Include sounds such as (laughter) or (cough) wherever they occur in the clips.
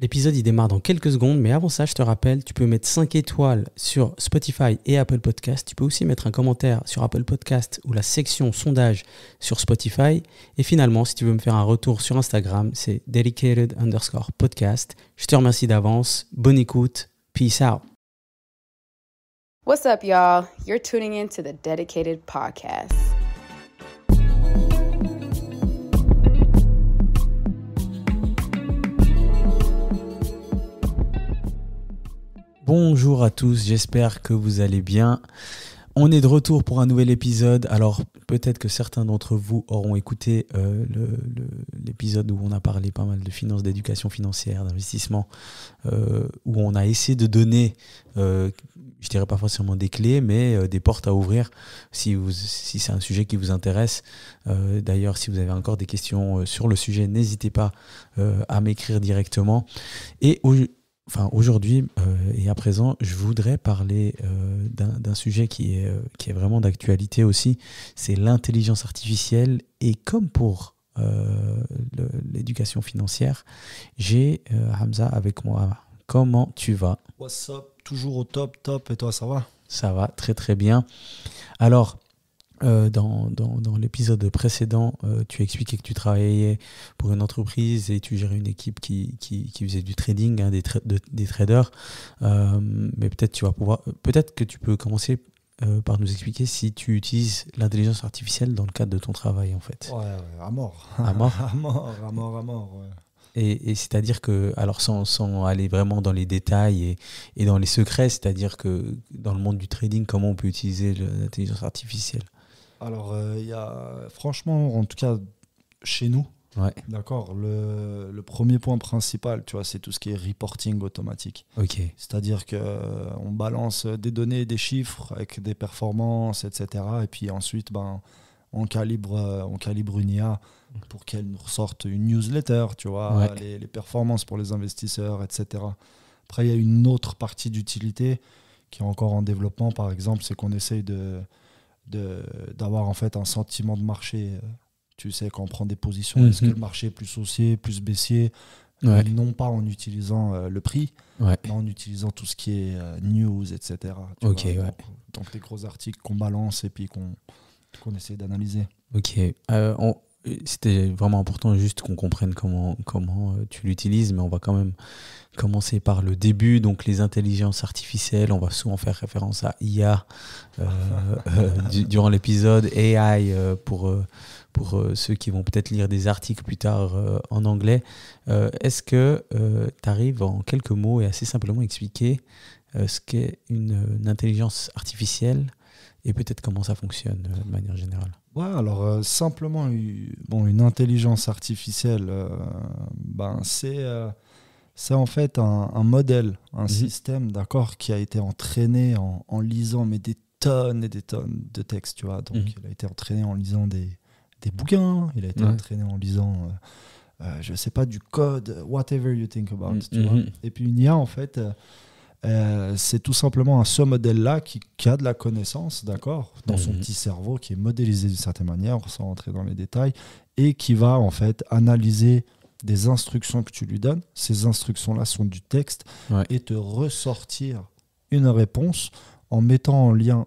L'épisode il démarre dans quelques secondes, mais avant ça, je te rappelle, tu peux mettre 5 étoiles sur Spotify et Apple Podcast. Tu peux aussi mettre un commentaire sur Apple Podcast ou la section sondage sur Spotify. Et finalement, si tu veux me faire un retour sur Instagram, c'est dedicated underscore podcast. Je te remercie d'avance. Bonne écoute. Peace out. What's up, y'all? You're tuning in to the Dedicated Podcast. Bonjour à tous, j'espère que vous allez bien. On est de retour pour un nouvel épisode. Alors peut-être que certains d'entre vous auront écouté euh, l'épisode où on a parlé pas mal de finances, d'éducation financière, d'investissement, euh, où on a essayé de donner, euh, je dirais pas forcément des clés, mais des portes à ouvrir si, si c'est un sujet qui vous intéresse. D'ailleurs, si vous avez encore des questions sur le sujet, n'hésitez pas à m'écrire directement. Et enfin aujourd'hui euh, et à présent, je voudrais parler euh, d'un sujet qui est, euh, qui est vraiment d'actualité aussi, c'est l'intelligence artificielle. Et comme pour l'éducation financière, j'ai Hamza avec moi. Comment tu vas What's up Toujours au top, top. Et toi, ça va Ça va, très très bien. Alors, euh, dans, dans, dans l'épisode précédent, euh, tu expliquais que tu travaillais pour une entreprise et tu gérais une équipe qui, qui, qui faisait du trading, hein, des, des, traders. Euh, mais peut-être tu vas pouvoir, peut-être que tu peux commencer par nous expliquer si tu utilises l'intelligence artificielle dans le cadre de ton travail en fait. à (laughs) mort. À mort. à mort, à mort, à mort. Et, et c'est-à-dire que, alors sans, aller vraiment dans les détails et, et dans les secrets, c'est-à-dire que dans le monde du trading, comment on peut utiliser l'intelligence artificielle alors, euh, il y a, franchement, en tout cas, chez nous, Ouais. D'accord. Le, premier point principal, tu vois, c'est tout ce qui est reporting automatique. Ok. C'est-à-dire que euh, on balance des données, des chiffres avec des performances, etc. Et puis ensuite, ben, on calibre, euh, on calibre une IA pour qu'elle nous sorte une newsletter, tu vois, les, les, performances pour les investisseurs, etc. Après, il y a une autre partie d'utilité qui est encore en développement, par exemple, c'est qu'on essaye de d'avoir en fait un sentiment de marché. Euh, tu sais, quand on prend des positions, mhm. est-ce que le marché est plus haussier, plus baissier euh, Non pas en utilisant euh, le prix, mais en utilisant tout ce qui est news, etc. Tu donc, les gros articles qu'on balance et puis qu'on essaie d'analyser. Ok c'était vraiment important juste qu'on comprenne comment, comment euh, tu l'utilises, mais on va quand même commencer par le début, donc les intelligences artificielles, on va souvent faire référence à IA euh, (laughs) euh, durant l'épisode, AI pour, pour ceux qui vont peut-être lire des articles plus tard en anglais. Est-ce que tu arrives en quelques mots et assez simplement expliquer ce qu'est une, intelligence artificielle et peut-être comment ça fonctionne euh, de manière générale Ouais, alors euh, simplement, bon, une intelligence artificielle, euh, ben, c'est c'est en fait un, modèle, un mhm. système, d'accord, qui a été entraîné en, lisant mais des tonnes et des tonnes de textes, tu vois. Donc, mhm. il a été entraîné en lisant des, des bouquins, il a été entraîné en lisant. je sais pas, du code, whatever you think about. Mm, mm-hmm. et puis une IA, en fait, euh, c'est tout simplement un ce modèle-là qui, a de la connaissance, d'accord, dans son mhm. petit cerveau, qui est modélisé d'une certaine manière, sans rentrer dans les détails, et qui va en fait analyser des instructions que tu lui donnes. Ces instructions-là sont du texte et te ressortir une réponse en mettant en lien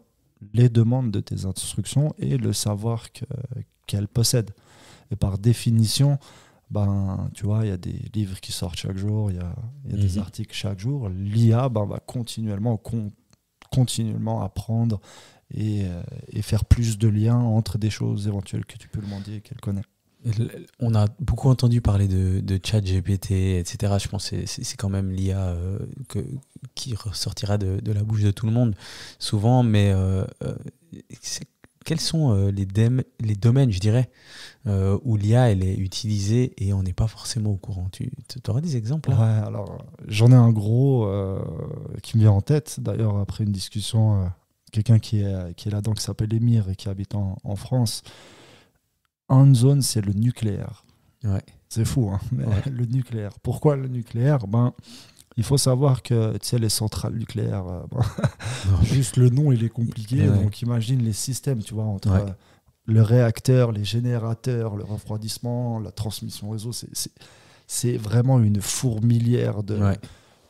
les demandes de tes instructions et le savoir euh, qu'elle possèdent. possède. Et par définition, ben, tu vois, il y a des livres qui sortent chaque jour, il y a, des mhm. articles chaque jour. L'IA ben, va continuellement, continuellement apprendre euh, et, faire plus de liens entre des choses éventuelles que tu peux demander et qu'elle connaît. On a beaucoup entendu parler de, de chat GPT, etc. Je pense que c'est quand même l'IA euh, que qui ressortira de, la bouche de tout le monde souvent, mais euh, quels sont euh, les, les, domaines, je dirais, euh, où l'IA est utilisée et on n'est pas forcément au courant Tu aurais des exemples Ouais, alors j'en ai un gros euh, qui me vient en tête. D'ailleurs, après une discussion, quelqu'un qui est, qui est là-dedans, qui s'appelle Emir et qui habite en, France. En zone, c'est le nucléaire. Ouais. C'est fou, hein, (laughs) le nucléaire. Pourquoi le nucléaire ben, il faut savoir que tu sais, les centrales nucléaires, euh, (laughs) (laughs) juste le nom, il est compliqué. Donc imagine les systèmes, tu vois, entre euh, le réacteur, les générateurs, le refroidissement, la transmission réseau, c'est vraiment une fourmilière de,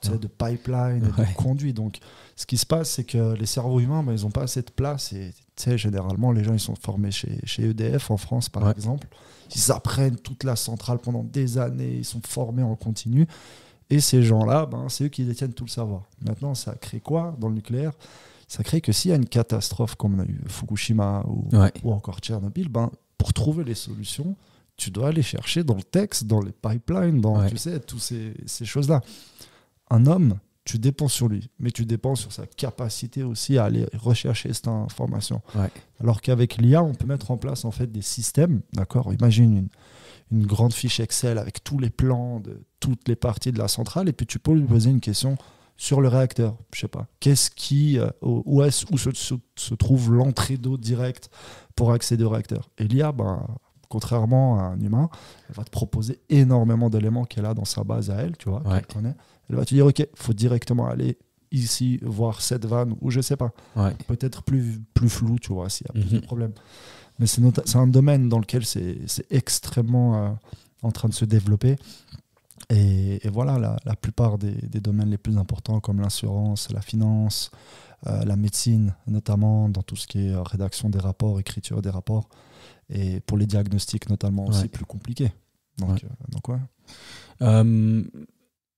pipelines, de pipeline, de conduits. Donc ce qui se passe, c'est que les cerveaux humains, ben ils n'ont pas assez de place. Et généralement, les gens, ils sont formés chez, chez EDF en France, par exemple. Ils apprennent toute la centrale pendant des années, ils sont formés en continu. Et ces gens-là, ben, c'est eux qui détiennent tout le savoir. Maintenant, ça crée quoi dans le nucléaire Ça crée que s'il y a une catastrophe comme on a eu Fukushima ou, ou encore Tchernobyl, ben, pour trouver les solutions, tu dois aller chercher dans le texte, dans les pipelines, dans tu sais, toutes ces, choses-là. Un homme, tu dépends sur lui, mais tu dépends sur sa capacité aussi à aller rechercher cette information. Alors qu'avec l'IA, on peut mettre en place en fait des systèmes, d'accord Imagine une, une grande fiche Excel avec tous les plans de toutes les parties de la centrale, et puis tu peux lui poser une question sur le réacteur. Je sais pas. Qu'est-ce qui, euh, où, est où se, trouve l'entrée d'eau directe pour accéder au réacteur Et l'IA, ben, contrairement à un humain, elle va te proposer énormément d'éléments qu'elle a dans sa base à elle, tu vois, elle, elle va te dire, OK, faut directement aller ici voir cette vanne ou je sais pas. Peut-être plus, plus flou, tu vois, s'il y a plus de mhm. problèmes mais c'est un domaine dans lequel c'est extrêmement euh, en train de se développer. Et, voilà, la, la plupart des, des, domaines les plus importants, comme l'assurance, la finance, euh, la médecine, notamment dans tout ce qui est euh, rédaction des rapports, écriture des rapports, et pour les diagnostics notamment aussi plus compliqué. Donc, ouais. donc quoi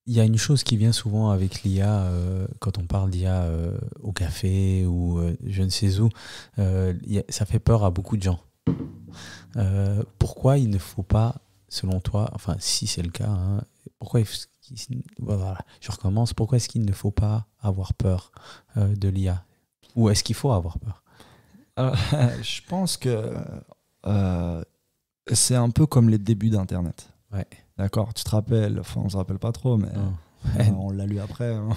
il y a une chose qui vient souvent avec l'IA, euh, quand on parle d'IA euh, au café ou euh, je ne sais où, ça fait peur à beaucoup de gens. pourquoi il ne faut pas, selon toi, enfin si c'est le cas, hein, pourquoi voilà, je recommence, pourquoi est-ce qu'il ne faut pas avoir peur de l'IA Ou est-ce qu'il faut avoir peur (laughs) Je pense que c'est un peu comme les débuts d'Internet. Ouais. D'accord, tu te rappelles, enfin on se rappelle pas trop, mais (laughs) on l'a lu après. Hein,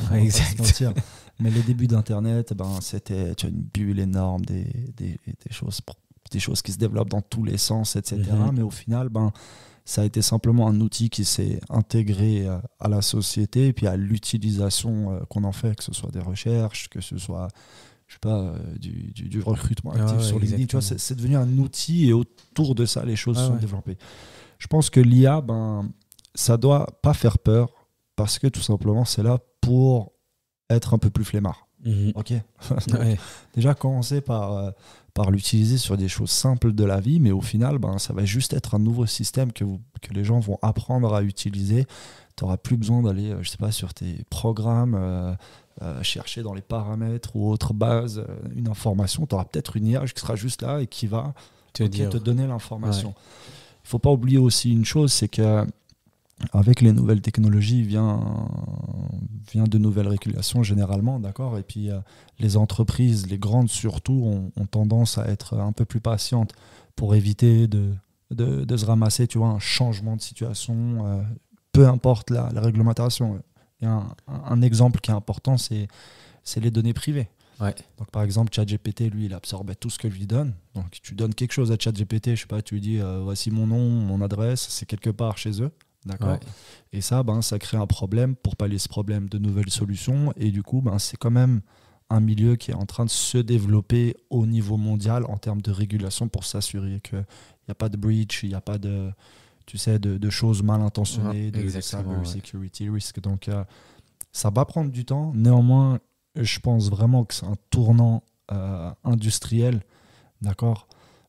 (laughs) mais les débuts d'Internet, ben, c'était une bulle énorme des, choses, des choses qui se développent dans tous les sens, etc. Mhm. Mais au final, ben, ça a été simplement un outil qui s'est intégré euh, à la société et puis à l'utilisation euh, qu'on en fait, que ce soit des recherches, que ce soit je pas, euh, du, recrutement ah actif sur LinkedIn. c'est devenu un outil et autour de ça, les choses ah sont développées. Je pense que l'IA, ben, ça doit pas faire peur parce que tout simplement, c'est là pour être un peu plus flemmard. Mhm. Ok. (laughs) Déjà commencer par, euh, par l'utiliser sur des choses simples de la vie, mais au final, ben, ça va juste être un nouveau système que, vous, que les gens vont apprendre à utiliser. Tu n'auras plus besoin d'aller, euh, je sais pas, sur tes programmes, euh, chercher dans les paramètres ou autres bases une information. Tu auras peut-être une IA qui sera juste là et qui va te, te donner l'information faut pas oublier aussi une chose, c'est que avec les nouvelles technologies vient, vient de nouvelles régulations généralement, d'accord Et puis euh, les entreprises, les grandes surtout, ont, tendance à être un peu plus patientes pour éviter de, de, se ramasser, tu vois, un changement de situation, euh, peu importe la, réglementation. un exemple qui est important, c'est les données privées. Donc par exemple, ChatGPT, lui, il absorbe tout ce que je lui donne. Donc tu donnes quelque chose à ChatGPT, je sais pas, tu lui dis euh, voici mon nom, mon adresse, c'est quelque part chez eux. D'accord Et ça, ben, ça crée un problème. Pour pallier ce problème, de nouvelles solutions. Et du coup, ben, c'est quand même un milieu qui est en train de se développer au niveau mondial en termes de régulation pour s'assurer qu'il n'y a pas de breach, il n'y a pas de, tu sais, de, choses mal intentionnées, de cyber security risk. Donc, euh, ça va prendre du temps. Néanmoins, je pense vraiment que c'est un tournant euh, industriel, d'accord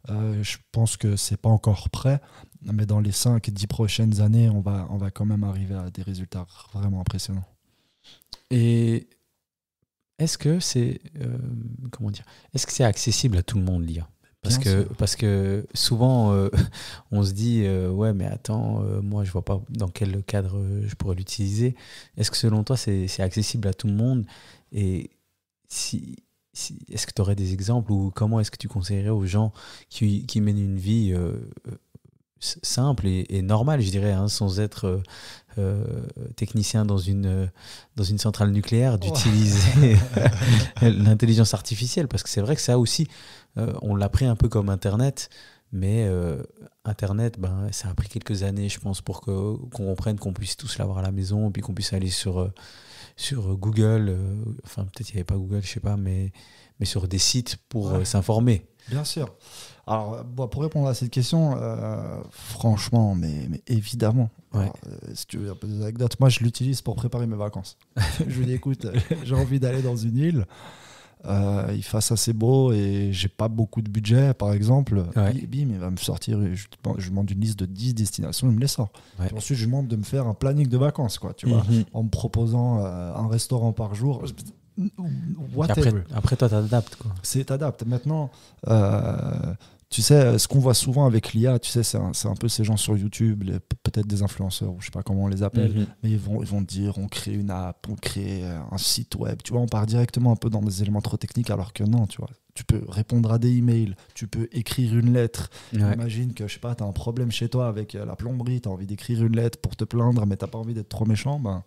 euh, Je pense que c'est pas encore prêt, mais dans les 5 10 prochaines années, on va, on va quand même arriver à des résultats vraiment impressionnants. Et est-ce que c'est euh, comment dire Est-ce que c'est accessible à tout le monde l'IA parce que, parce que souvent, (laughs) on se dit, ouais, mais attends, moi, je vois pas dans quel cadre je pourrais l'utiliser. Est-ce que selon toi, c'est accessible à tout le monde et si, est-ce que tu aurais des exemples ou comment est-ce que tu conseillerais aux gens qui, mènent une vie euh, simple et, normale, je dirais, hein, sans être euh, euh, technicien dans une, dans une centrale nucléaire, d'utiliser (laughs) (laughs) l'intelligence artificielle Parce que c'est vrai que ça aussi, on l'a pris un peu comme Internet, mais Internet, ben, ça a pris quelques années, je pense, pour qu'on comprenne qu'on puisse tous l'avoir à la maison, puis qu'on puisse aller sur, euh, sur euh, Google, euh, enfin peut-être il n'y avait pas Google, je sais pas, mais, mais sur des sites pour s'informer. Bien sûr. Alors, pour répondre à cette question, franchement, mais, évidemment, si tu veux un peu d'anecdote, moi je l'utilise pour préparer mes vacances. (laughs) je lui écoute, j'ai envie d'aller dans une île. Euh, il fasse assez beau et j'ai pas beaucoup de budget, par exemple, bim, il va me sortir, je, demande une liste de 10 destinations, il me les sort. ensuite, je demande de me faire un planning de vacances, quoi, tu vois, mhm. en me proposant euh, un restaurant par jour. Après, toi, t'adaptes. C'est t'adaptes. Maintenant, euh, tu sais, euh, ce qu'on voit souvent avec l'IA, tu sais, c'est un, un, peu ces gens sur YouTube, peut-être des influenceurs, ou je sais pas comment on les appelle, mhm. mais ils vont, ils vont dire on crée une app, on crée euh, un site web, tu vois, on part directement un peu dans des éléments trop techniques, alors que non, tu vois. Tu peux répondre à des emails, tu peux écrire une lettre. Imagine que, je sais pas, tu as un problème chez toi avec euh, la plomberie, tu as envie d'écrire une lettre pour te plaindre, mais tu n'as pas envie d'être trop méchant, ben,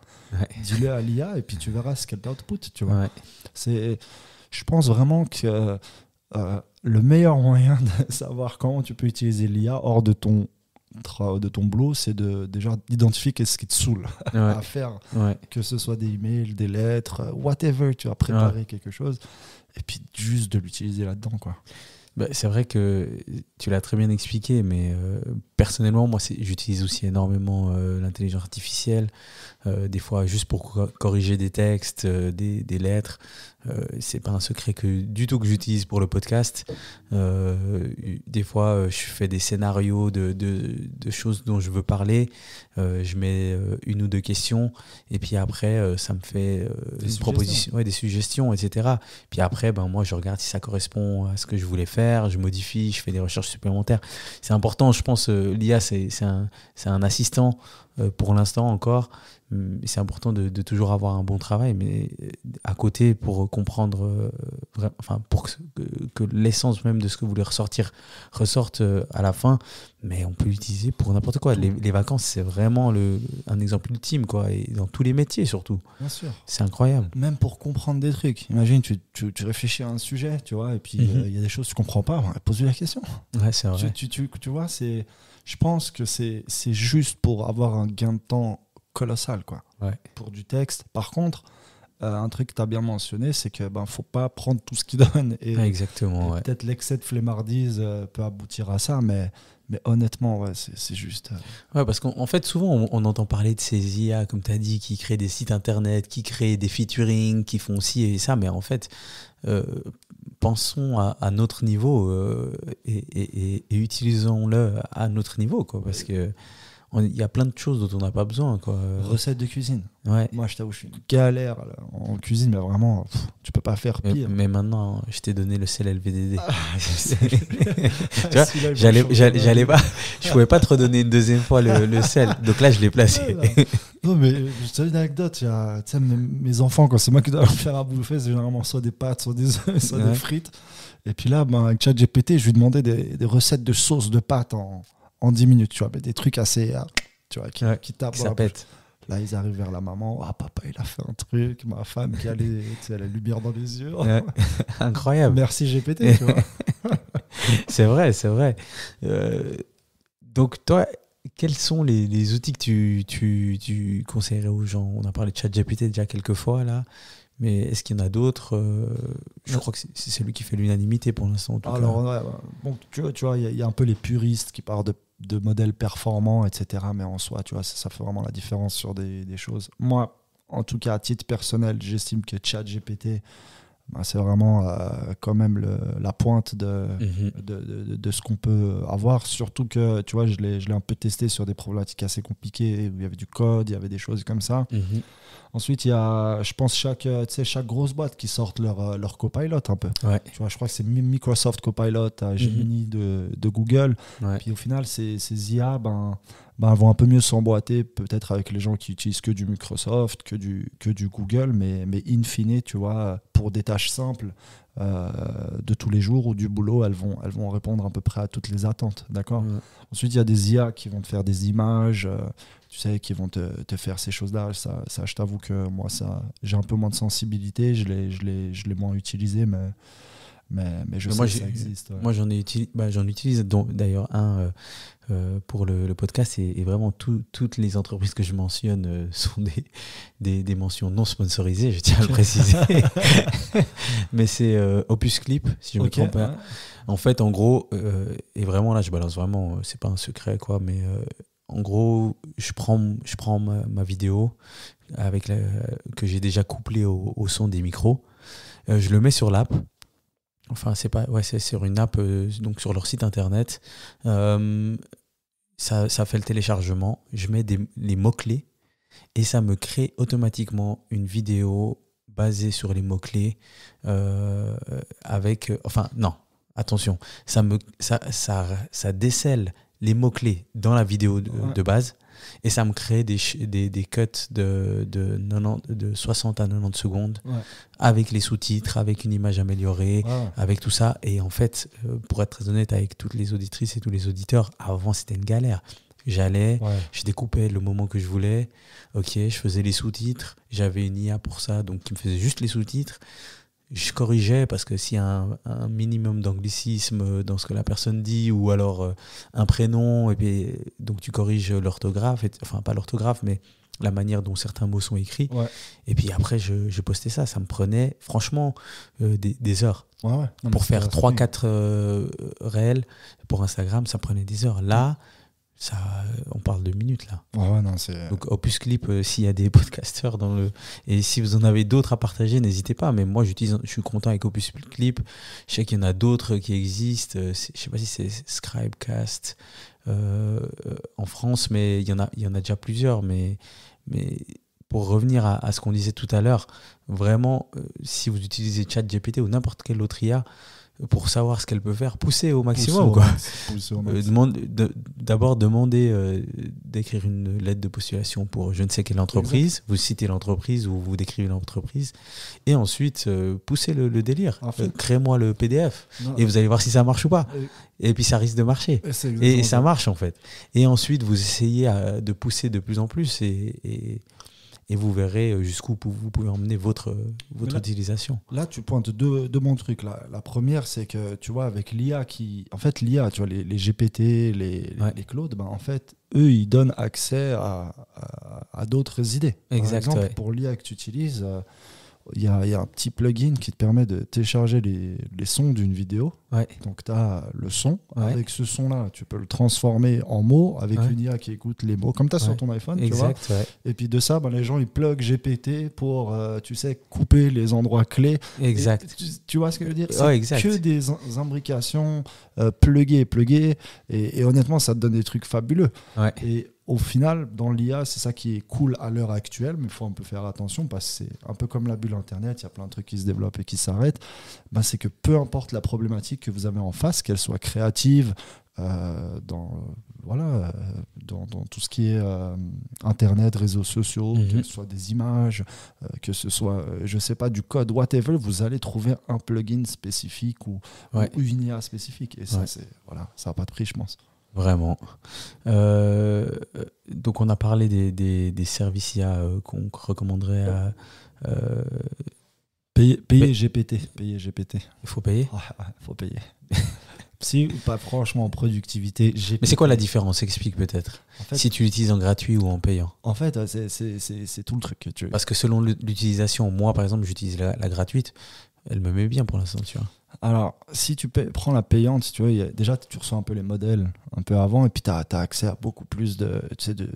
dis-le à l'IA et puis tu verras ce qu'elle t'output, tu vois. C'est, je pense vraiment que le meilleur moyen de (laughs) savoir comment tu peux utiliser l'IA hors de ton de ton boulot, c'est de déjà d'identifier ce qui te saoule (laughs) à faire, que ce soit des emails, des lettres, euh, whatever, tu as préparé quelque chose, et puis juste de l'utiliser là-dedans, quoi. Bah, c'est vrai que tu l'as très bien expliqué, mais euh, personnellement, moi, j'utilise aussi énormément euh, l'intelligence artificielle, euh, des fois juste pour corriger des textes, des, des, lettres. c'est pas un secret que, du tout que j'utilise pour le podcast. des fois, je fais des scénarios de, de, choses dont je veux parler, euh, je mets euh, une ou deux questions, et puis après, euh, ça me fait euh, des propositions ouais, des suggestions, etc. Puis après, ben, moi, je regarde si ça correspond à ce que je voulais faire, je modifie, je fais des recherches supplémentaires. C'est important, je pense, l'IA, c'est un, un assistant pour l'instant encore, c'est important de, toujours avoir un bon travail, mais euh, à côté pour comprendre, euh, enfin pour que, l'essence même de ce que vous voulez ressortir ressorte euh, à la fin. Mais on peut l'utiliser pour n'importe quoi. Les, vacances, c'est vraiment le, un exemple ultime, quoi, et dans tous les métiers surtout. C'est incroyable. Même pour comprendre des trucs. Imagine, tu, tu, réfléchis à un sujet, tu vois, et puis mhm. il y a des choses que tu comprends pas. Bah, pose-lui la question. Ouais, c'est vrai. Tu, tu, tu vois, c'est. Je pense que c'est juste pour avoir un gain de temps colossal quoi, pour du texte. Par contre, euh, un truc que tu as bien mentionné, c'est que ben faut pas prendre tout ce qu'il (laughs) donne. Et, Exactement. Peut-être l'excès de flémardise euh, peut aboutir à ça, mais, mais honnêtement, c'est juste. Euh, ouais, parce qu'en fait, souvent, on, entend parler de ces IA, comme tu as dit, qui créent des sites internet, qui créent des featuring, qui font ci et ça, mais en fait, pensons à, notre niveau et, et utilisons-le à notre niveau, quoi, parce que. Il y a plein de choses dont on n'a pas besoin. Quoi. Recettes de cuisine. Ouais. Moi, je t'avoue, je suis une galère en cuisine, mais vraiment, tu peux pas faire pire. Mais, maintenant, je t'ai donné le sel LVDD. Ah, (laughs) je (laughs) j'allais, j'allais pas, je pouvais pas te redonner une deuxième fois le, sel. Donc là, je l'ai placé. non, mais euh, je une anecdote. mes, enfants, quand c'est moi qui dois leur faire à bouffer, c'est généralement soit des pâtes, soit des (laughs) soit des frites. Et puis là, ben, avec ChatGPT, je lui demandais des, des recettes de sauces de pâtes en, en 10 minutes, tu vois, mais des trucs assez, euh, tu vois, qui, qui tapent. Là, ils arrivent vers la maman. Ah, papa, il a fait un truc. Ma femme qui a, la lumière dans les yeux. (laughs) incroyable. Merci GPT, tu vois. (laughs) c'est vrai, c'est vrai. Euh, donc, toi, quels sont les, les outils que tu, tu, tu, conseillerais aux gens On a parlé de GPT déjà quelques fois, là. Mais est-ce qu'il y en a d'autres euh, Je crois que c'est celui qui fait l'unanimité pour l'instant. Ah, alors, bon, tu vois, il y, a un peu les puristes qui parlent de de modèles performants, etc. Mais en soi, tu vois, ça, fait vraiment la différence sur des, des, choses. Moi, en tout cas, à titre personnel, j'estime que ChatGPT bah, c'est vraiment euh, quand même la pointe mhm. de, de, ce qu'on peut avoir. Surtout que, tu vois, je l'ai un peu testé sur des problématiques assez compliquées où il y avait du code, il y avait des choses comme ça. Mhm. Ensuite, il y a, je pense, chaque, euh, chaque grosse boîte qui sortent leur, euh, leur copilot un peu. Tu vois, je crois que c'est Microsoft Copilot, Gemini mhm. de, de, Google. et Puis au final, c'est ces IA, ben ben, vont un peu mieux s'emboîter peut-être avec les gens qui utilisent que du Microsoft, que du, que du Google, mais, mais in fine, tu vois, pour des tâches simples euh, de tous les jours ou du boulot, elles vont, elles vont répondre à peu près à toutes les attentes. D'accord Ensuite, il y a des IA qui vont te faire des images, euh, tu sais, qui vont te, te faire ces choses-là. Ça, ça, je t'avoue que moi, ça, j'ai un peu moins de sensibilité, je l'ai, je, l'ai, je l'ai moins utilisé, mais mais, je sais moi, que ça existe. Moi, j'en bah, utilise, d'ailleurs un euh, euh, pour le, podcast et, vraiment toutes les entreprises que je mentionne euh, (laughs) sont des, des, mentions non sponsorisées, je tiens à le préciser. (laughs) mais c'est Opus Clip, si je ne me trompe pas. En fait, en gros, et vraiment là, je balance vraiment, c'est pas un secret quoi, mais en gros, je prends, je prends ma, vidéo avec que j'ai déjà couplée au, son des micros. je le mets sur l'app Enfin, c'est pas. Ouais, c'est sur une app, euh, donc sur leur site internet. Euh, ça, fait le téléchargement. Je mets des, les mots-clés et ça me crée automatiquement une vidéo basée sur les mots-clés euh, avec. enfin, non, attention. Ça, me, ça, décèle les mots-clés dans la vidéo de base et ça me crée des, des, des cuts de, 60 à 90 secondes avec les sous-titres, avec une image améliorée, avec tout ça. Et en fait, euh, pour être très honnête avec toutes les auditrices et tous les auditeurs, avant c'était une galère. J'allais, je découpais le moment que je voulais. Ok, je faisais les sous-titres. J'avais une IA pour ça, donc qui me faisait juste les sous-titres je corrigeais parce que s'il y a un, minimum d'anglicisme dans ce que la personne dit ou alors euh, un prénom et puis donc tu corriges l'orthographe enfin pas l'orthographe mais la manière dont certains mots sont écrits et puis après je, postais ça ça me prenait franchement euh, des, heures pour faire 3 4 euh, réels pour Instagram ça prenait des heures là ça, on parle de minutes là. Donc Opus Clip, euh, s'il y a des (laughs) podcasteurs, dans le et si vous en avez d'autres à partager, n'hésitez pas. Mais moi, j'utilise, je suis content avec Opus Clip. Je sais qu'il y en a d'autres qui existent. Euh, je ne sais pas si c'est Scribecast euh, en France, mais il y en a, il y en a déjà plusieurs. Mais mais pour revenir à, ce qu'on disait tout à l'heure, vraiment, si vous utilisez ChatGPT ou n'importe quel autre IA, pour savoir ce qu'elle peut faire, pousser au maximum. quoi. Euh, d'abord, de, demander euh, d'écrire une lettre de postulation pour je ne sais quelle entreprise. Vous citez l'entreprise ou vous décrivez l'entreprise. Et ensuite, euh, pousser le, délire. Créez-moi le PDF. et vous allez voir si ça marche ou pas. Et puis, ça risque de marcher. Et, ça marche, en fait. Et ensuite, vous essayez de pousser de plus en plus. et et vous verrez euh, jusqu'où vous pouvez emmener votre, euh, votre utilisation. Là, tu pointes deux, bons trucs. La première, c'est que, tu vois, avec l'IA qui... En fait, l'IA, tu vois, les, GPT, les, clouds, les Claude, ben, en fait, eux, ils donnent accès à, à, d'autres idées. Exactement. pour l'IA que tu utilises... Euh, il y a, un petit plugin qui te permet de télécharger les, sons d'une vidéo. Donc, tu as le son. Avec ce son-là, tu peux le transformer en mots avec une IA qui écoute les mots, comme tu as sur ton iPhone. tu vois Et puis de ça, ben, les gens, ils plug GPT pour, euh, tu sais, couper les endroits clés. Exact. tu, vois ce que je veux dire C'est que des imbrications euh, pluguées, pluguées. Et, et, honnêtement, ça te donne des trucs fabuleux. Et au final, dans l'IA, c'est ça qui est cool à l'heure actuelle, mais il faut un peu faire attention parce que c'est un peu comme la bulle Internet, il y a plein de trucs qui se développent et qui s'arrêtent. Ben, c'est que peu importe la problématique que vous avez en face, qu'elle soit créative, euh, dans, euh, voilà, euh, dans, tout ce qui est Internet, réseaux sociaux, mhm. que ce soit des images, que ce soit, je sais pas, du code, whatever, vous allez trouver un plugin spécifique ou, une IA spécifique. Et ça, c'est voilà, ça n'a pas de prix, je pense. Vraiment. Euh, donc on a parlé des, des, services euh, qu'on recommanderait à euh, payer, GPT. Payer GPT. Il faut payer. Il ah, ah, faut payer. (laughs) si ou pas franchement productivité. GPT. Mais c'est quoi la différence Explique peut-être. si tu l'utilises en gratuit ou en payant. En fait, c'est tout le truc que tu. Parce que selon l'utilisation, moi par exemple, j'utilise la gratuite. Elle me met bien pour l'instant, tu vois. Alors, si tu prends la payante, tu déjà, tu reçois un peu les modèles un peu avant, et puis tu as, accès à beaucoup plus de, tu sais, de,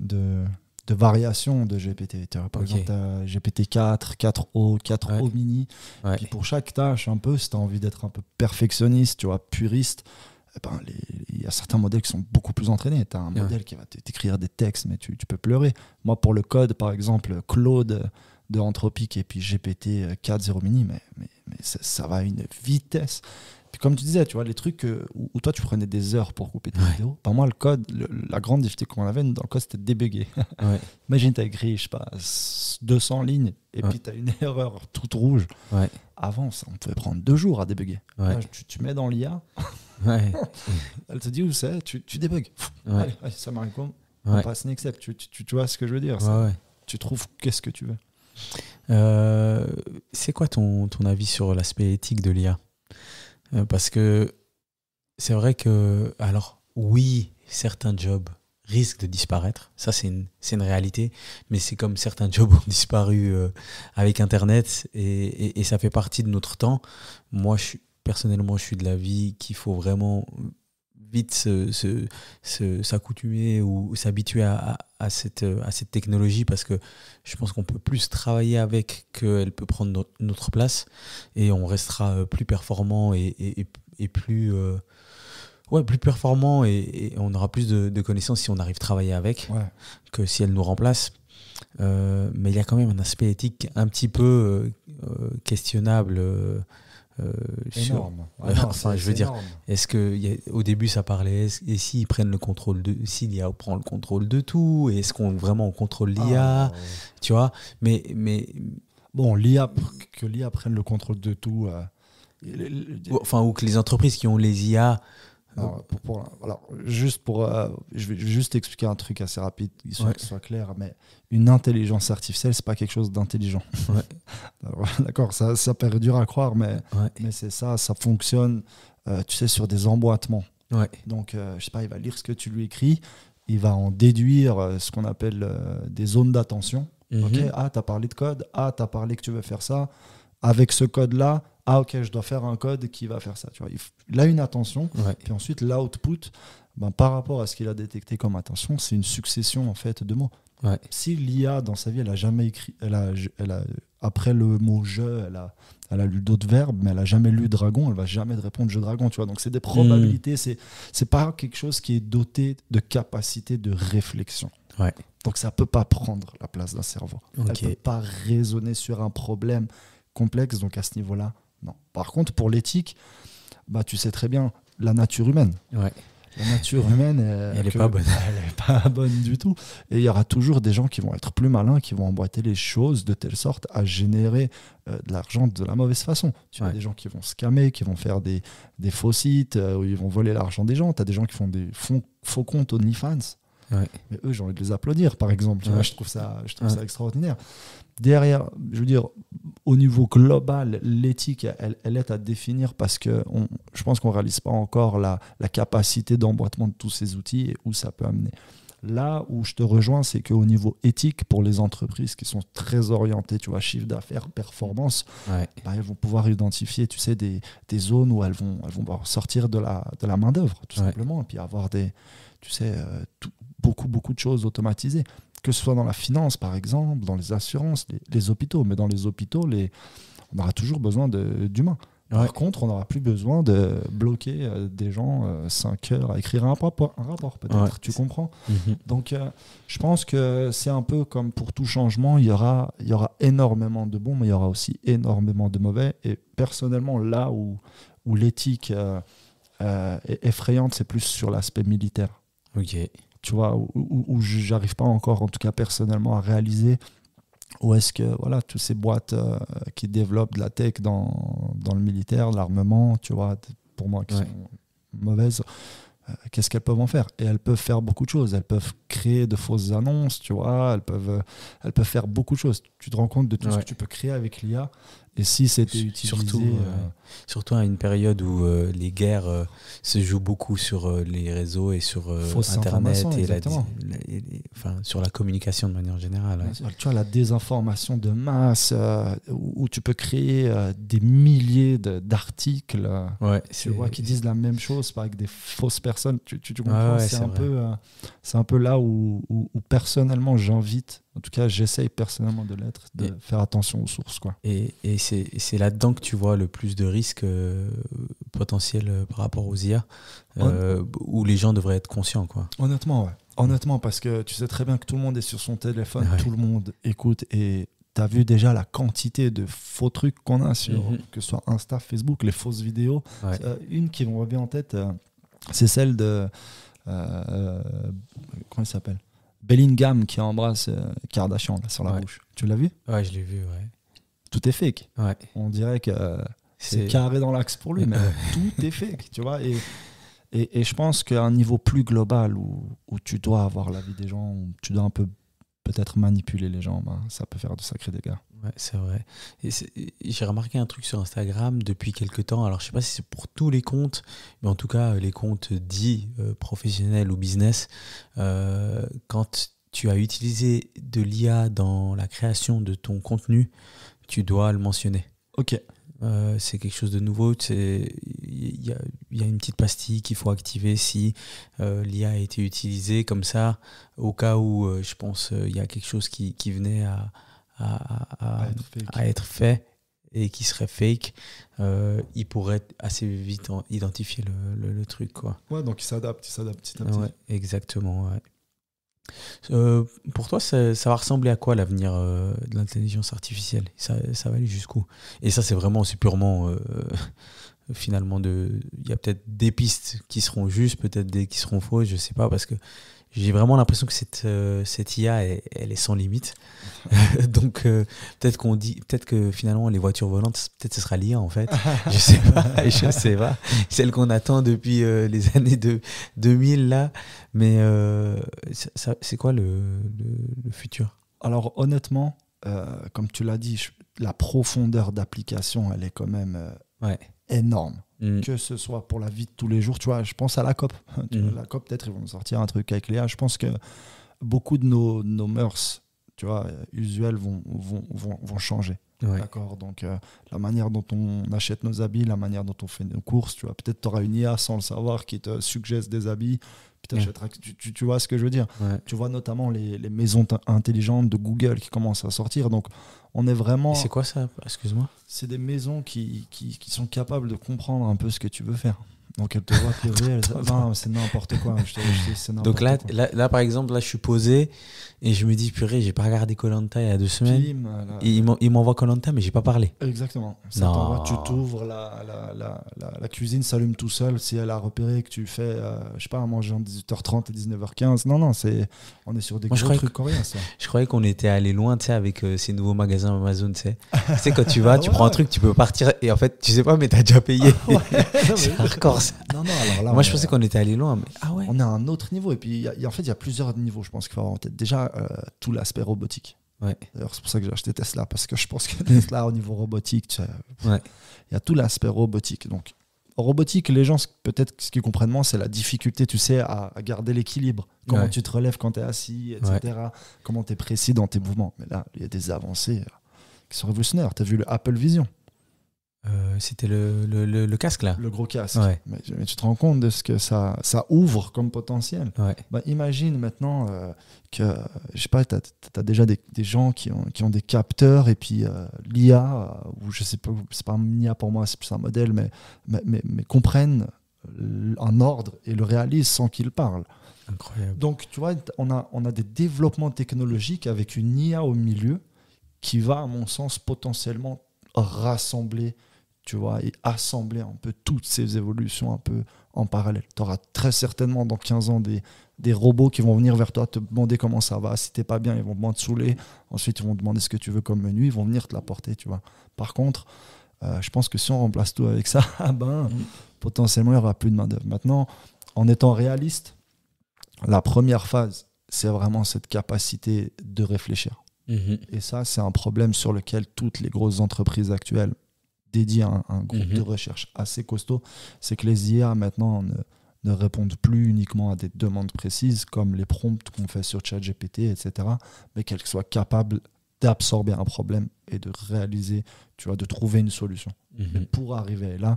de, de, variations de GPT. Par exemple, tu as GPT-4, 4O, 4O mini. pour chaque tâche, un peu, si tu as envie d'être un peu perfectionniste, tu vois, puriste, eh ben, il y a certains modèles qui sont beaucoup plus entraînés. Tu as un modèle qui va t'écrire des textes, mais tu, tu, peux pleurer. Moi, pour le code, par exemple, Claude, de Anthropic et puis GPT 4.0 euh, mini, mais, mais, ça, va à une vitesse. comme tu disais, tu vois, les trucs euh, où, toi tu prenais des heures pour couper tes vidéos, par moi le code, la grande difficulté qu'on avait dans le code c'était de débugger. (laughs) Ouais. Imagine t'as écrit, je sais pas, 200 lignes et puis t'as une (laughs) erreur toute rouge. Avant, ça, on pouvait prendre deux jours à débugger. tu, mets dans l'IA, (laughs) elle te dit où c'est, tu, tu ça m'arrive comme, on passe une Tu, vois ce que je veux dire Tu trouves qu'est-ce que tu veux. Euh, c'est quoi ton, avis sur l'aspect éthique de l'IA euh, Parce que c'est vrai que, alors oui, certains jobs risquent de disparaître, ça c'est une, réalité, mais c'est comme certains (laughs) jobs ont disparu euh, avec Internet et, ça fait partie de notre temps. Moi, je, personnellement, je suis de l'avis qu'il faut vraiment vite s'accoutumer se, ou s'habituer à, à cette, euh, à cette technologie parce que je pense qu'on peut plus travailler avec qu'elle peut prendre notre place et on restera euh, plus performant et, et, et plus, euh, ouais, plus performant et, on aura plus de, connaissances si on arrive à travailler avec que si elle nous remplace. mais il y a quand même un aspect éthique un petit peu questionnable euh, énorme. Ah euh, enfin, je veux dire, est-ce que y a... au début ça parlait et s'ils prennent le contrôle de, s'il y a prend le contrôle de tout, est-ce qu'on vraiment on contrôle ah, l'IA, tu vois Mais mais bon, l'IA que l'IA prenne le contrôle de tout. Euh, enfin ou que les entreprises qui ont les IA juste pour, euh, je vais juste expliquer un truc assez rapide, histoire soit clair, mais une intelligence artificielle, c'est pas quelque chose d'intelligent. (laughs) D'accord, ça, ça perdure à croire, mais, mais c'est ça, ça fonctionne, euh, tu sais, sur des emboîtements. Donc, euh, je sais pas, il va lire ce que tu lui écris, il va en déduire ce qu'on appelle des zones d'attention. Mhm. Ok, ah, t'as parlé de code, ah, t'as parlé que tu veux faire ça. Avec ce code-là, ah ok, je dois faire un code qui va faire ça. Tu vois, il, a une attention, et puis ensuite l'output, ben, par rapport à ce qu'il a détecté comme attention, c'est une succession en fait de mots. Si l'IA dans sa vie, elle a jamais écrit, elle a, elle a, après le mot je, elle a, elle a lu d'autres verbes, mais elle a jamais lu dragon, elle va jamais répondre je dragon, tu vois. Donc c'est des hmm. probabilités, C'est, c'est pas quelque chose qui est doté de capacité de réflexion. Donc ça peut pas prendre la place d'un cerveau. Elle peut pas raisonner sur un problème complexe. Donc à ce niveau-là, non. Par contre, pour l'éthique, bah, tu sais très bien la nature humaine. La nature humaine, elle n'est pas bonne. (laughs) pas bonne du tout. Et il y aura toujours des gens qui vont être plus malins, qui vont emboîter les choses de telle sorte à générer euh, de l'argent de la mauvaise façon. Tu as des gens qui vont scammer, qui vont faire des, des faux sites, euh, où ils vont voler l'argent des gens. Tu as des gens qui font des faux, faux comptes OnlyFans. Mais eux, j'ai envie de les applaudir, par exemple. Tu vois, je trouve, ça, je trouve ça extraordinaire. Derrière, je veux dire, au niveau global, l'éthique, elle, elle, est à définir parce que je pense qu'on ne réalise pas encore la, la capacité d'emboîtement de tous ces outils et où ça peut amener. Là où je te rejoins, c'est qu'au niveau éthique, pour les entreprises qui sont très orientées, tu vois, chiffre d'affaires, performance, bah, elles vont pouvoir identifier, tu sais, des, des, zones où elles vont, elles vont sortir de la, de la main-d'œuvre, tout simplement, et puis avoir des, tu sais, euh, beaucoup, beaucoup de choses automatisées, que ce soit dans la finance, par exemple, dans les assurances, les, hôpitaux. Mais dans les hôpitaux, les, on aura toujours besoin d'humains. Par contre, on n'aura plus besoin de bloquer euh, des gens 5 euh, heures à écrire un rapport, un rapport peut-être, tu comprends mhm. Donc, je pense que c'est un peu comme pour tout changement, il y aura, il y aura énormément de bons, mais il y aura aussi énormément de mauvais. Et personnellement, là où, où l'éthique est effrayante, c'est plus sur l'aspect militaire. Ok. Tu vois, où, où, j'arrive pas encore, en tout cas personnellement, à réaliser où est-ce que voilà toutes ces boîtes euh, qui développent de la tech dans, dans le militaire, l'armement, tu vois, pour moi qui sont mauvaises, euh, qu'est-ce qu'elles peuvent en faire Et elles peuvent faire beaucoup de choses. Elles peuvent créer de fausses annonces, tu vois. Elles peuvent, elles peuvent faire beaucoup de choses. Tu te rends compte de tout ce que tu peux créer avec l'IA et si c'était utilisé. Surtout, euh, euh, surtout à une période où euh, les guerres se jouent beaucoup sur les réseaux et sur Internet et la, enfin, sur la communication de manière générale. Tu vois, la désinformation de masse où, tu peux créer des milliers d'articles qui disent la même chose avec des fausses personnes. Tu, ah comprends C'est un, peu, un peu là où personnellement j'invite en tout cas, j'essaye personnellement de l'être, de faire attention aux sources. Quoi. Et, c'est là-dedans que tu vois le plus de risques euh, potentiels euh, par rapport aux IA, euh, où les gens devraient être conscients. Quoi. Honnêtement, ouais. Honnêtement, parce que tu sais très bien que tout le monde est sur son téléphone, tout le monde écoute et tu as vu déjà la quantité de faux trucs qu'on a sur, mhm. que ce soit Insta, Facebook, les fausses vidéos. une qui me revient en tête, c'est celle de. comment il s'appelle Bellingham qui embrasse euh, Kardashian sur la bouche. Tu l'as vu Ouais, je l'ai vu, ouais. Tout est fake. On dirait que euh, c'est carré dans l'axe pour lui, mais (laughs) tout est fake, tu vois. Et, et, je pense qu'à un niveau plus global où, tu dois avoir l'avis des gens, où tu dois un peu peut-être manipuler les gens, ben, ça peut faire de sacrés dégâts. Ouais, c'est vrai. J'ai remarqué un truc sur Instagram depuis quelques temps. Alors, je sais pas si c'est pour tous les comptes, mais en tout cas, euh, les comptes dits euh, professionnels ou business, euh, quand tu as utilisé de l'IA dans la création de ton contenu, tu dois le mentionner. Ok. c'est quelque chose de nouveau. Il y a, une petite pastille qu'il faut activer si l'IA a été utilisée comme ça, au cas où, je pense, il y a quelque chose qui venait à, à, être, fait et qui serait fake, euh, il pourrait assez vite identifier le, truc. Quoi. Ouais, donc il s'adapte, il s'adapte petit à petit. exactement. Euh, pour toi, ça, va ressembler à quoi l'avenir euh, de l'intelligence artificielle ça, va aller jusqu'où Et ça, c'est vraiment, c'est purement, euh, (laughs) finalement, il y a peut-être des pistes qui seront justes, peut-être des qui seront fausses, je sais pas, parce que j'ai vraiment l'impression que cette, euh, IA, elle, est sans limite. (laughs) Donc, euh, peut-être qu'on dit, peut-être que finalement, les voitures volantes, peut-être ce sera l'IA en fait. (laughs) je sais pas, (laughs) je sais pas. Celle qu'on attend depuis euh, les années de, 2000 là. Mais c'est quoi le, futur Alors, honnêtement, comme tu l'as dit, la profondeur d'application, elle est quand même énorme. Mm. que ce soit pour la vie de tous les jours. Tu vois, je pense à la COP. (laughs) Mm. La COP, peut-être, ils vont sortir un truc avec Léa. Je pense que beaucoup de nos, nos mœurs, tu vois, usuelles vont, vont, changer. D'accord Donc, euh, la manière dont on achète nos habits, la manière dont on fait nos courses, tu vois, peut-être tu auras une IA sans le savoir qui te suggère des habits tu, vois ce que je veux dire Tu vois notamment les, maisons intelligentes de Google qui commencent à sortir. Donc, on est vraiment. C'est quoi ça Excuse-moi. C'est des maisons qui sont capables de comprendre un peu ce que tu veux faire. Donc (laughs) elle te voit Non, c'est n'importe quoi. Donc là, là, par exemple, là, je suis posé et je me dis, purée, j'ai pas regardé Colanta il y a deux semaines. il m'envoie Colanta, mais j'ai pas parlé. Exactement. tu t'ouvres, la, la, cuisine s'allume tout seul. Si elle a repéré que tu fais, euh, je sais pas, à manger en 18h30 et 19h15. Non, non, c'est, on est sur des trucs coréens. Ça. (laughs) Je croyais qu'on était allé loin, tu sais, avec euh, ces nouveaux magasins Amazon, tu sais. quand tu (laughs) vas, ah, tu prends un truc, tu peux partir et en fait, tu sais pas, mais t'as déjà payé. Ah, non, non, alors là, (laughs) Moi, je pensais qu'on était allé loin, mais ah on est à un autre niveau. Et puis, en fait, il y a plusieurs niveaux, je pense, qu'il faut avoir en tête. Déjà, euh, tout l'aspect robotique. D'ailleurs, c'est pour ça que j'ai acheté Tesla, parce que je pense que (laughs) Tesla, au niveau robotique, il y a tout l'aspect robotique. Donc, robotique, les gens, peut-être ce qu'ils comprennent moins, c'est la difficulté, tu sais, à, garder l'équilibre. Comment tu te relèves quand tu es assis, etc. Comment tu es précis dans tes mouvements. Mais là, il y a des avancées euh, qui sont révolutionnaires. Tu as vu le Apple Vision euh, c'était le, le, le, casque là. Le gros casque. Mais, tu te rends compte de ce que ça, ça ouvre comme potentiel. Ouais. Bah, imagine maintenant euh, que, je sais pas, tu as, déjà des, gens qui ont, qui ont des capteurs et puis euh, l'IA, ou je sais pas, c'est pas un IA pour moi, c'est plus un modèle, mais, mais, mais, comprennent un ordre et le réalisent sans qu'ils parlent. Incroyable. Donc tu vois, on a, on a des développements technologiques avec une IA au milieu qui va, à mon sens, potentiellement rassembler tu vois, et assembler un peu toutes ces évolutions un peu en parallèle. Tu auras très certainement dans 15 ans des, des robots qui vont venir vers toi te demander comment ça va, si t'es pas bien, ils vont te saouler, ensuite ils vont te demander ce que tu veux comme menu, ils vont venir te l'apporter, tu vois. Par contre, euh, je pense que si on remplace tout avec ça, (laughs) ah ben, mm. potentiellement il n'y aura plus de main-d'œuvre. Maintenant, en étant réaliste, la première phase, c'est vraiment cette capacité de réfléchir. Mm-hmm. Et ça, c'est un problème sur lequel toutes les grosses entreprises actuelles dédié à un, groupe mhm. de recherche assez costaud, c'est que les IA maintenant ne, répondent plus uniquement à des demandes précises comme les prompts qu'on fait sur ChatGPT, etc., mais qu'elles soient capables d'absorber un problème et de réaliser, tu vois, de trouver une solution. Mhm. Pour arriver là,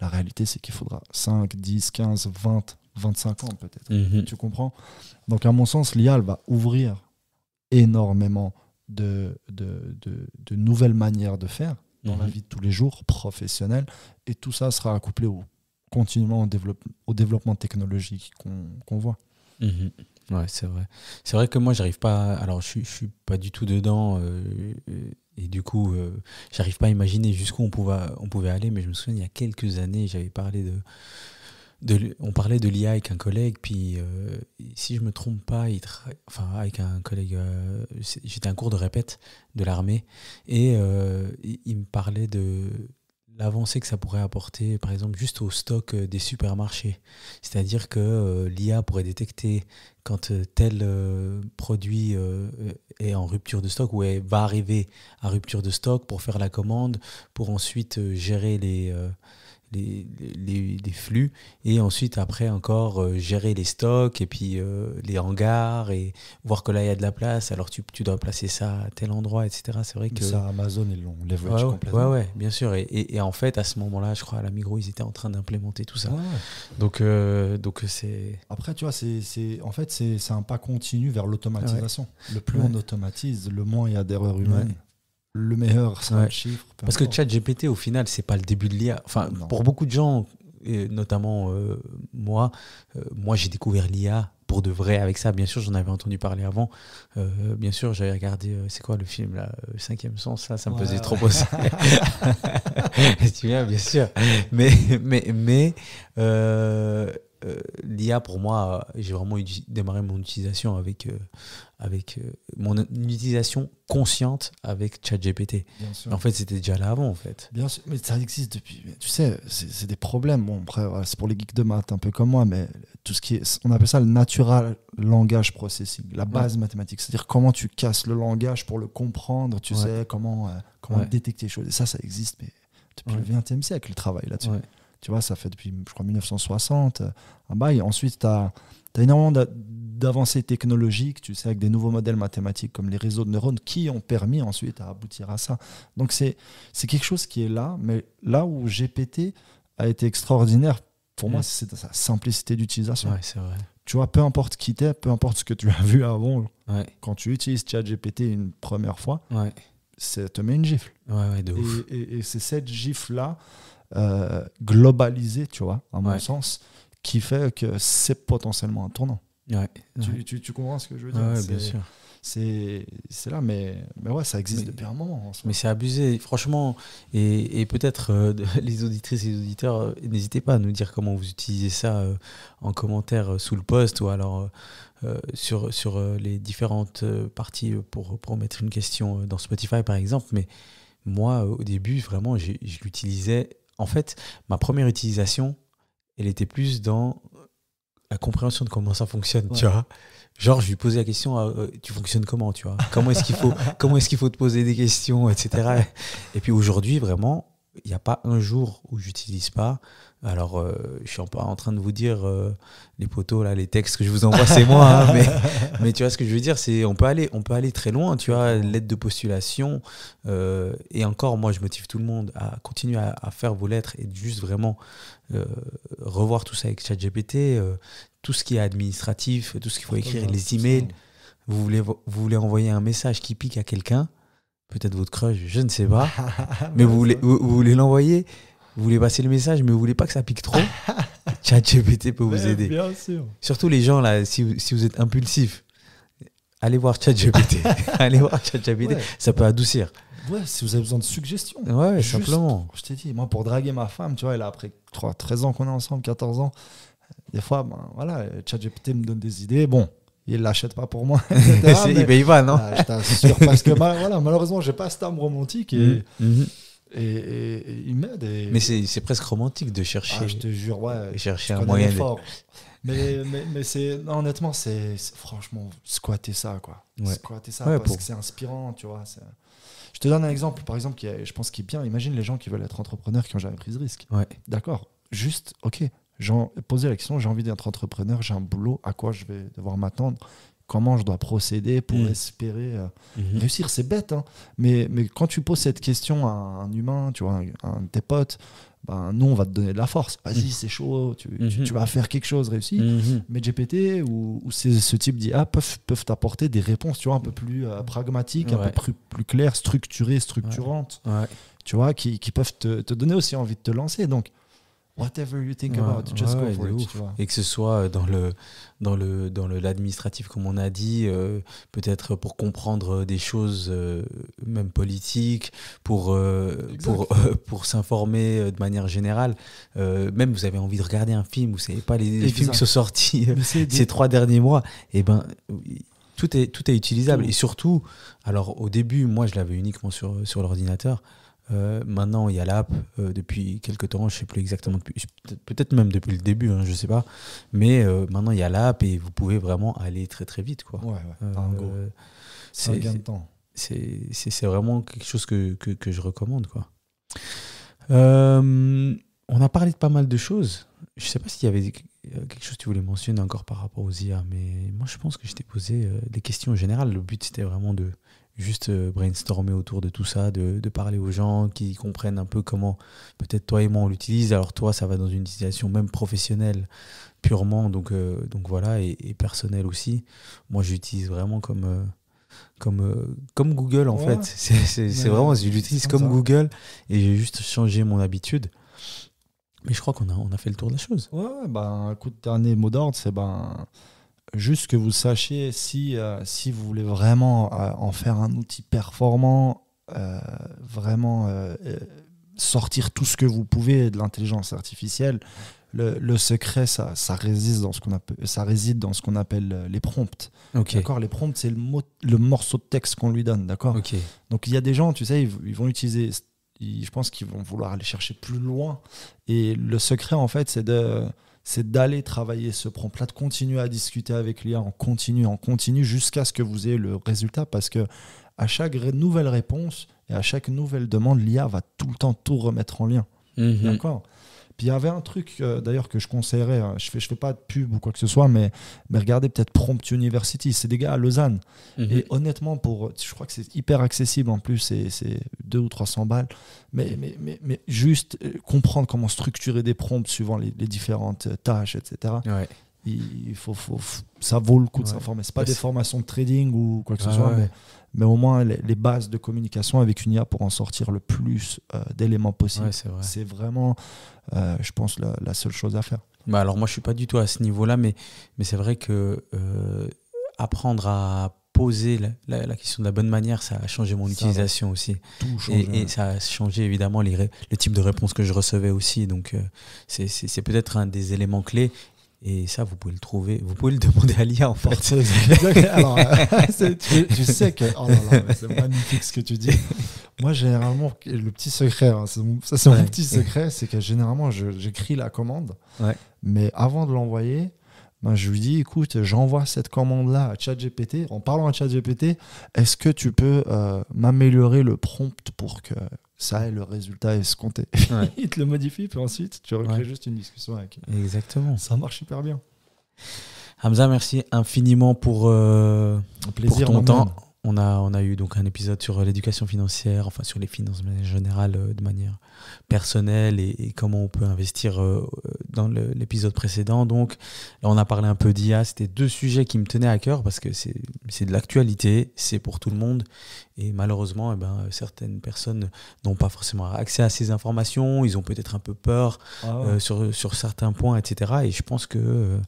la réalité, c'est qu'il faudra 5, 10, 15, 20, 25 ans peut-être. Mhm. Tu comprends Donc, à mon sens, l'IA, va ouvrir énormément de, de, de nouvelles manières de faire dans la mhm. vie de tous les jours, professionnelle. Et tout ça sera accouplé au, continuellement au, au développement technologique qu'on voit. Mhm. Ouais, c'est vrai. C'est vrai que moi, j'arrive pas. Alors, je, ne suis pas du tout dedans. Euh, et du coup, euh, j'arrive pas à imaginer jusqu'où on pouvait, on pouvait aller. Mais je me souviens, il y a quelques années, j'avais parlé de on parlait de l'IA avec un collègue, puis euh, si je me trompe pas, il enfin avec un collègue, euh, j'étais en cours de répète de l'armée, et euh, il me parlait de l'avancée que ça pourrait apporter, par exemple, juste au stock des supermarchés. C'est-à-dire que l'IA pourrait détecter quand tel produit est en rupture de stock ou va arriver à rupture de stock pour faire la commande, pour ensuite gérer les les, les, flux et ensuite après encore euh, gérer les stocks et puis euh, les hangars et voir que là il y a de la place alors tu, tu dois placer ça à tel endroit etc c'est vrai que ça Amazon est long les ouais, complètement ouais, ouais bien sûr et, et, en fait à ce moment là je crois à la Migros ils étaient en train d'implémenter tout ça ah donc euh, donc c'est après tu vois c'est en fait c'est un pas continu vers l'automatisation le plus on automatise le moins il y a d'erreurs humaines le meilleur, c'est un chiffre. Parce que que GPT au final, c'est pas le début de l'IA. Enfin, pour beaucoup de gens, et notamment euh, moi, euh, moi j'ai découvert l'IA pour de vrai avec ça. Bien sûr, j'en avais entendu parler avant. Euh, bien sûr, j'avais regardé, c'est quoi le film là, le Cinquième sens, Ça, ça me faisait trop beau (laughs) tu viens, bien sûr. Mais, mais, mais euh, l'IA pour moi, euh, j'ai vraiment démarré mon utilisation avec, euh, avec mon utilisation consciente avec ChatGPT. En fait, c'était déjà là avant, en fait. mais ça existe depuis. Tu sais, c'est des problèmes. Bon, c'est pour les geeks de maths, un peu comme moi, mais tout ce qui est, on appelle ça le natural language processing, la base mathématique. C'est-à-dire comment tu casses le langage pour le comprendre. Tu sais comment comment détecter les choses. ça, ça existe, mais depuis le XXe siècle, le travail là-dessus. Tu vois, ça fait depuis, je crois, 1960, euh, Ensuite, tu as, énormément d'avancées technologiques, tu sais, avec des nouveaux modèles mathématiques comme les réseaux de neurones qui ont permis ensuite à aboutir à ça. Donc, c'est quelque chose qui est là, mais là où GPT a été extraordinaire, pour moi, mm. c'est sa simplicité d'utilisation. Ouais, c'est vrai tu vois, peu importe qui t'es, peu importe ce que tu as vu avant, quand tu utilises ChatGPT une première fois, ça te met une gifle. de ouf. et c'est cette gifle-là euh, globalisé, tu vois, à mon sens, qui fait que c'est potentiellement un tournant. Tu, comprends ce que je veux dire ouais, bien sûr. C'est là, mais, mais ouais, ça existe depuis un moment. mais c'est abusé, franchement. Et, peut-être euh, (laughs) les auditrices et les auditeurs, euh, n'hésitez pas à nous dire comment vous utilisez ça en commentaire sous le post ou alors sur, sur les différentes parties pour, pour mettre une question dans Spotify par exemple. Mais moi, au début, vraiment, je l'utilisais en fait, ma première utilisation, elle était plus dans la compréhension de comment ça fonctionne, tu vois. Genre, je lui posais la question, euh, euh, tu fonctionnes comment, tu vois Comment est-ce qu'il faut, (laughs) comment est-ce qu'il faut te poser des questions, etc. Et puis aujourd'hui, vraiment, il n'y a pas un jour où j'utilise pas. Alors, je euh, je suis pas en train de vous dire euh, les poteaux là, les textes que je vous envoie, c'est moi. Hein, (laughs) mais, tu vois ce que je veux dire, c'est on peut aller, on peut aller très loin. Tu vois, l'aide de postulation euh, et encore, moi, je motive tout le monde à continuer à, à faire vos lettres et juste vraiment revoir tout ça avec ChatGPT, tout ce qui est administratif, tout ce qu'il faut écrire, les emails. Vous voulez, vous voulez envoyer un message qui pique à quelqu'un, peut-être votre crush, je ne sais pas, (laughs) mais vous voulez, vous, voulez l'envoyer, vous voulez passer le message, mais vous voulez pas que ça pique trop, (laughs) ChatGPT peut vous aider. Bien sûr. Surtout les gens, là, si, vous, si vous êtes impulsif, allez voir ChatGPT. (laughs) allez voir ça peut adoucir. Ouais, si vous avez besoin de suggestions. Ouais, simplement. Je t'ai dit, moi, pour draguer ma femme, tu vois, elle a après 13 ans qu'on est ensemble, 14 ans, des fois, ben, voilà, ChatGPT me donne des idées. Bon, il l'achète pas pour moi. (laughs) il va, non ah, Je t'assure, parce que bah, voilà, malheureusement, j'ai pas ce âme romantique mm-hmm. et, et, il m'aide. Mais c'est presque romantique de chercher. Ah, je te jure, ouais. Chercher un moyen. Mais, mais, c'est honnêtement, c'est franchement squatter ça, quoi. Squatter ça parce que c'est inspirant, tu vois. Je te donne un exemple, par exemple, qui je pense qui est bien. Imagine les gens qui veulent être entrepreneurs qui n'ont jamais pris de risque. D'accord. Juste, ok, posé la question, j'ai envie d'être entrepreneur, j'ai un boulot, à quoi je vais devoir m'attendre Comment je dois procéder pour mm. espérer euh, mm-hmm. réussir C'est bête, hein. mais, mais quand tu poses cette question à un humain, tu vois, à un de tes potes, ben, nous, on va te donner de la force. Vas-y, mm. c'est chaud, mm-hmm. tu, vas faire quelque chose, réussi. Mais mm-hmm. GPT ou, ce type d'IA peuvent, peuvent t'apporter des réponses, tu vois, un peu plus pragmatique euh, pragmatiques, un peu plus, plus claires, structurées, structurantes, tu vois, qui, qui peuvent te, te donner aussi envie de te lancer. Donc, whatever you think about, just go for it. Et que ce soit euh, dans le dans le dans le l'administratif comme on a dit, euh, peut-être pour comprendre euh, des choses même politiques, pour pour pour s'informer de manière générale. même vous avez envie de regarder un film, vous savez pas les, films qui sont sortis ces trois derniers mois. Et eh ben tout est tout est utilisable et surtout, alors au début, moi je l'avais uniquement sur sur l'ordinateur. Euh, maintenant, il y a l'app euh, depuis quelques temps, je ne sais plus exactement, peut-être même depuis le début, hein, je ne sais pas. Mais euh, maintenant, il y a l'app et vous pouvez vraiment aller très très vite. Quoi. Ouais, c'est C'est vraiment quelque chose que, je recommande. Quoi. on a parlé de pas mal de choses. Je ne sais pas s'il y avait quelque chose que tu voulais mentionner encore par rapport aux IA, mais moi je pense que je t'ai posé des questions générales. Le but c'était vraiment de, juste euh, brainstormer autour de tout ça, de, de parler aux gens qui comprennent un peu comment peut-être toi et moi on l'utilise. Alors toi, ça va dans une utilisation même professionnelle purement, donc, euh, donc voilà, et, personnel personnelle aussi. Moi, j'utilise vraiment comme, euh, comme, comme Google en fait. (laughs) C'est vraiment, je l'utilise comme Google et j'ai juste changé mon habitude. Mais je crois qu'on a, on a fait le tour de la chose. Ouais, ben, coup de dernier mot d'ordre, c'est ben Juste que vous sachiez si, euh, si vous voulez vraiment euh, en faire un outil performant, euh, vraiment sortir tout ce que vous pouvez de l'intelligence artificielle, le, secret, ça, ça, réside dans ce qu'on appelle, ça réside dans ce qu'on appelle les prompts. D'accord Les prompts, c'est le, le morceau de texte qu'on lui donne. D'accord Donc, il y a des gens, tu sais, ils, vont utiliser. je pense qu'ils vont vouloir aller chercher plus loin. Et le secret, en fait, c'est de c'est d'aller travailler ce prompt-là, de continuer à discuter avec l'IA en continu, en continu, jusqu'à ce que vous ayez le résultat, parce que à chaque nouvelle réponse et à chaque nouvelle demande, l'IA va tout le temps tout remettre en lien. Mhm. D'accord puis il y avait un truc euh, d'ailleurs que je conseillerais, hein, je fais, je fais pas de pub ou quoi que ce soit, mais, mais regardez peut-être Prompt University, c'est des gars à Lausanne. Mhm. Et honnêtement, pour, je crois que c'est hyper accessible en plus, c'est 200 ou 300 balles. Mais, mais, mais, juste euh, comprendre comment structurer des prompts suivant les, différentes euh, tâches, etc il faut, faut, ça vaut le coup de s'informer. Ce pas bah, des formations de trading ou quoi que ce ah soit, mais, mais, au moins les, bases de communication avec une IA pour en sortir le plus euh, d'éléments possibles. c'est vraiment, euh, je pense, la, seule chose à faire. Bah alors moi, je suis pas du tout à ce niveau-là, mais, mais c'est vrai que euh, apprendre à poser la, question de la bonne manière, ça a changé mon utilisation aussi. Et, ça a changé évidemment les, le type de réponse que je recevais aussi. Donc c'est peut-être un des éléments clés. Et ça, vous pouvez le trouver, vous pouvez le demander à l'IA en fait. (laughs) Euh, (laughs) tu, sais que. Oh c'est magnifique ce que tu dis. Moi, généralement, le petit secret, hein, ça c'est petit secret, c'est que généralement, j'écris la commande, mais avant de l'envoyer, ben, je lui dis écoute, j'envoie cette commande-là à ChatGPT. En parlant à ChatGPT, est-ce que tu peux euh, m'améliorer le prompt pour que ça et le résultat escompté. (laughs) il te le modifie, puis ensuite, tu recrées juste une discussion avec. Exactement. Ça marche super bien. Hamza, merci infiniment pour, euh, ton temps. On a, on a eu donc un épisode sur l'éducation financière, enfin sur les finances générales euh, de manière personnel et, comment on peut investir euh, dans l'épisode précédent. Donc on a parlé un peu d'IA. C'était deux sujets qui me tenaient à cœur parce que c'est de l'actualité, c'est pour tout le monde. Et malheureusement, eh ben, certaines personnes n'ont pas forcément accès à ces informations. Ils ont peut-être un peu peur ah euh, sur, certains points, etc. Et je pense que... Euh,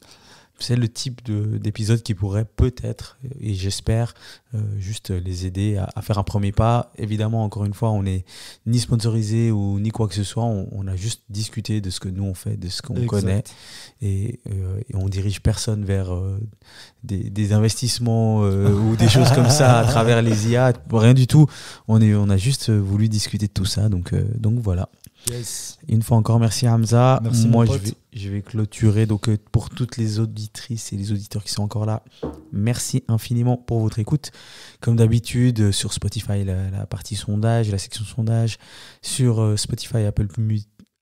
c'est le type d'épisode qui pourrait peut-être, et j'espère, euh, juste les aider à, faire un premier pas. Évidemment, encore une fois, on n'est ni sponsorisé ou ni quoi que ce soit. On, a juste discuté de ce que nous on fait, de ce qu'on connaît. Euh, et, on dirige personne vers euh, des, des, investissements (laughs) ou des choses comme ça à travers les IA. Rien du tout. On, est, on a juste voulu discuter de tout ça. Donc, donc voilà. Une fois encore, merci Hamza. Moi, je vais, clôturer. Donc, euh, pour toutes les auditrices et les auditeurs qui sont encore là, merci infiniment pour votre écoute. Comme d'habitude, euh, sur Spotify, la, partie sondage, la section sondage, sur euh, Spotify, Apple,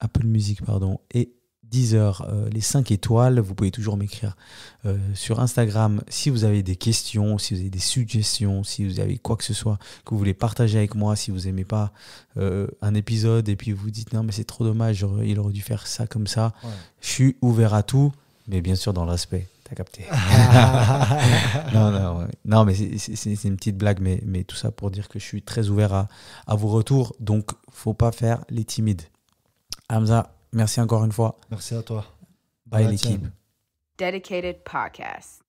Apple Music pardon, et 10h, euh, les 5 étoiles. Vous pouvez toujours m'écrire euh, sur Instagram si vous avez des questions, si vous avez des suggestions, si vous avez quoi que ce soit que vous voulez partager avec moi, si vous aimez pas euh, un épisode et puis vous dites non mais c'est trop dommage, il aurait dû faire ça comme ça. Je suis ouvert à tout, mais bien sûr dans le respect. T'as capté. (laughs) (laughs) non, non, mais c'est une petite blague, mais, mais tout ça pour dire que je suis très ouvert à, à vos retours. Donc, faut pas faire les timides. Hamza, Merci encore une fois. Merci à toi. Bye l'équipe. Dedicated Podcast.